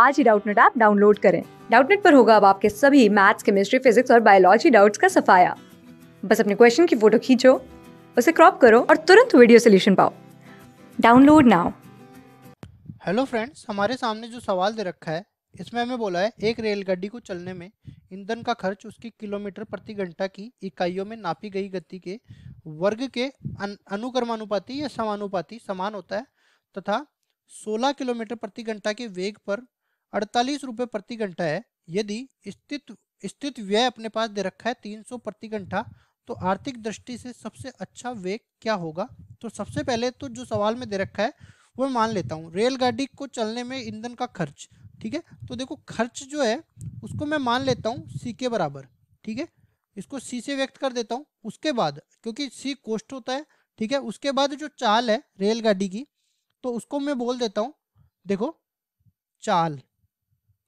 आज ही Doubtnut app download करें डाउटनेट पर होगा अब आपके सभी मैथ्स केमिस्ट्री फिजिक्स और बायोलॉजी डाउट्स का सफाया बस अपने क्वेश्चन की फोटो खींचो उसे क्रॉप करो और तुरंत वीडियो सोल्यूशन पाओ डाउनलोड नाउ हेलो फ्रेंड्स हमारे सामने जो सवाल दे रखा है इसमें हमें बोला है एक रेलगाड़ी को चलने में ईंधन का खर्च उसकी किलोमीटर प्रति घंटा की इकाइयों में नापी गई गति के वर्ग के अनुक्रमानुपाती या समानुपाती समान होता है तथा 16 किलोमीटर प्रति घंटा के वेग पर अड़तालीस रुपये प्रति घंटा है यदि स्थित स्थित व्यय अपने पास दे रखा है तीन सौ प्रति घंटा तो आर्थिक दृष्टि से सबसे अच्छा वे क्या होगा तो सबसे पहले तो जो सवाल में दे रखा है वो मैं मान लेता हूँ रेलगाड़ी को चलने में ईंधन का खर्च ठीक है तो देखो खर्च जो है उसको मैं मान लेता हूँ सी के बराबर ठीक है इसको सी से व्यक्त कर देता हूँ उसके बाद क्योंकि सी कोस्ट होता है ठीक है उसके बाद जो चाल है रेलगाड़ी की तो उसको मैं बोल देता हूँ देखो चाल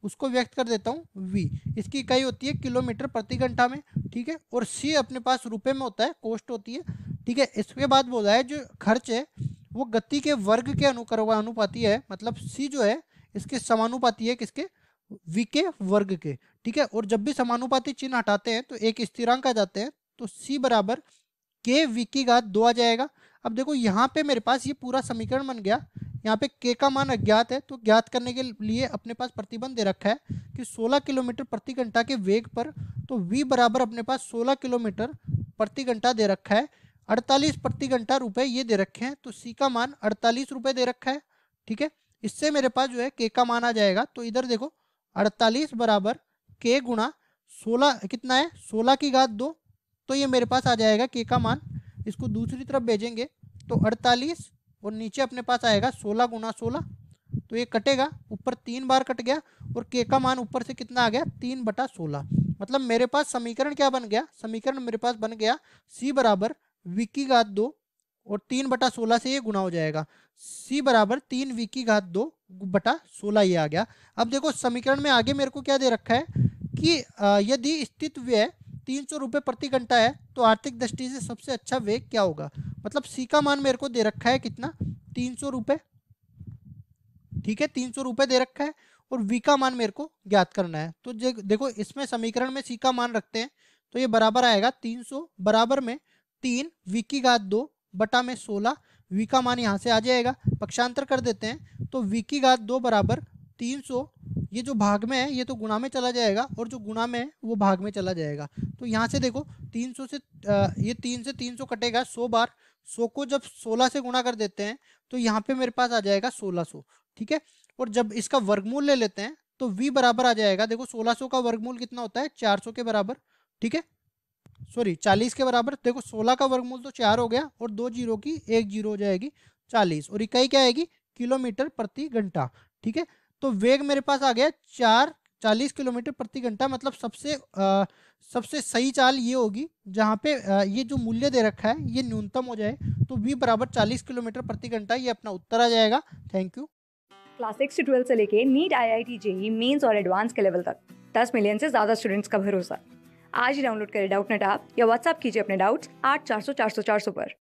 उसको व्यक्त कर देता हूँ वी इसकी इकाई होती है किलोमीटर प्रति घंटा में ठीक है और सी अपने पास रुपए में होता है कोस्ट होती है ठीक है इसके बाद बोला है जो खर्च है वो गति के वर्ग के अनुपाती है मतलब सी जो है इसके समानुपाती है किसके वी के वर्ग के ठीक है और जब भी समानुपाती चिन्ह हटाते हैं तो एक स्थिरांक आ जाते हैं तो सी बराबर के वी की घात दो आ जाएगा अब देखो यहाँ पे मेरे पास ये पूरा समीकरण बन गया यहाँ पे के का मान अज्ञात है तो ज्ञात करने के लिए अपने पास प्रतिबंध दे रखा है कि 16 किलोमीटर प्रति घंटा के वेग पर तो v बराबर अपने पास 16 किलोमीटर प्रति घंटा दे रखा है 48 प्रति घंटा रुपए ये दे रखे हैं तो c का मान अड़तालीस रुपये दे रखा है ठीक है इससे मेरे पास जो है के का मान आ जाएगा तो इधर देखो अड़तालीस बराबर के गुणा सोलह कितना है सोलह की घात दो तो ये मेरे पास आ जाएगा के का मान इसको दूसरी तरफ भेजेंगे तो अड़तालीस और नीचे अपने पास आएगा सोलह गुना सोलह तो ये कटेगा ऊपर तीन बार कट गया और के का मान ऊपर से कितना आ गया तीन बटा सोलह मतलब मेरे पास समीकरण क्या बन गया समीकरण मेरे पास बन गया सी बराबर विकी घात दो और तीन बटा सोलह से ये गुना हो जाएगा सी बराबर तीन विकी घात दो बटा सोलह ये आ गया अब देखो समीकरण में आगे मेरे को क्या दे रखा है कि यदि स्थित व्यय तीन सौ रुपये प्रति घंटा है तो आर्थिक दृष्टि से सबसे अच्छा वेग क्या होगा मतलब सी का मान मेरे को दे रखा है कितना तीन सौ रुपये ठीक है तीन सौ रुपये दे रखा है और वी का मान मेरे को ज्ञात करना है तो देखो इसमें समीकरण में सी का मान रखते हैं तो ये बराबर आएगा तीन सौ बराबर में तीन वी की घात दो बटा में सोलह वी का मान यहाँ से आ जाएगा पक्षांतर कर देते हैं तो वी की घात दो बराबर तीन सौ ये जो भाग में है ये तो गुणा में चला जाएगा और जो गुणा में है वो भाग में चला जाएगा तो यहाँ से देखो 300 से आ, ये तीन से 300 कटेगा 100 बार 100 को जब 16 से गुणा कर देते हैं तो यहाँ पे मेरे पास आ जाएगा 1600 ठीक है और जब इसका वर्गमूल ले लेते हैं तो v बराबर आ जाएगा देखो 1600 का वर्गमूल कितना होता है सौ के बराबर ठीक है सॉरी चालीस के बराबर देखो सोलह का वर्गमूल तो चार हो गया और दो जीरो की एक जीरो हो जाएगी चालीस और इकाई क्या आएगी किलोमीटर प्रति घंटा ठीक है तो वेग मेरे पास आ गया चार चालीस किलोमीटर प्रति घंटा मतलब सबसे आ, सबसे सही चाल ये होगी जहाँ पे आ, ये जो मूल्य दे रखा है ये न्यूनतम हो जाए तो वी बराबर चालीस किलोमीटर प्रति घंटा ये अपना उत्तर आ जाएगा थैंक यू क्लास सिक्स से ट्वेल्थ से लेके NEET I I T JEE mains और एडवांस के लेवल तक दस मिलियन से ज़्यादा स्टूडेंट्स का भरोसा आज ही डाउनलोड करें डाउट नेट आप या व्हाट्सअप कीजिए अपने डाउट्स आठ चार सौ चार सौ चार सौ पर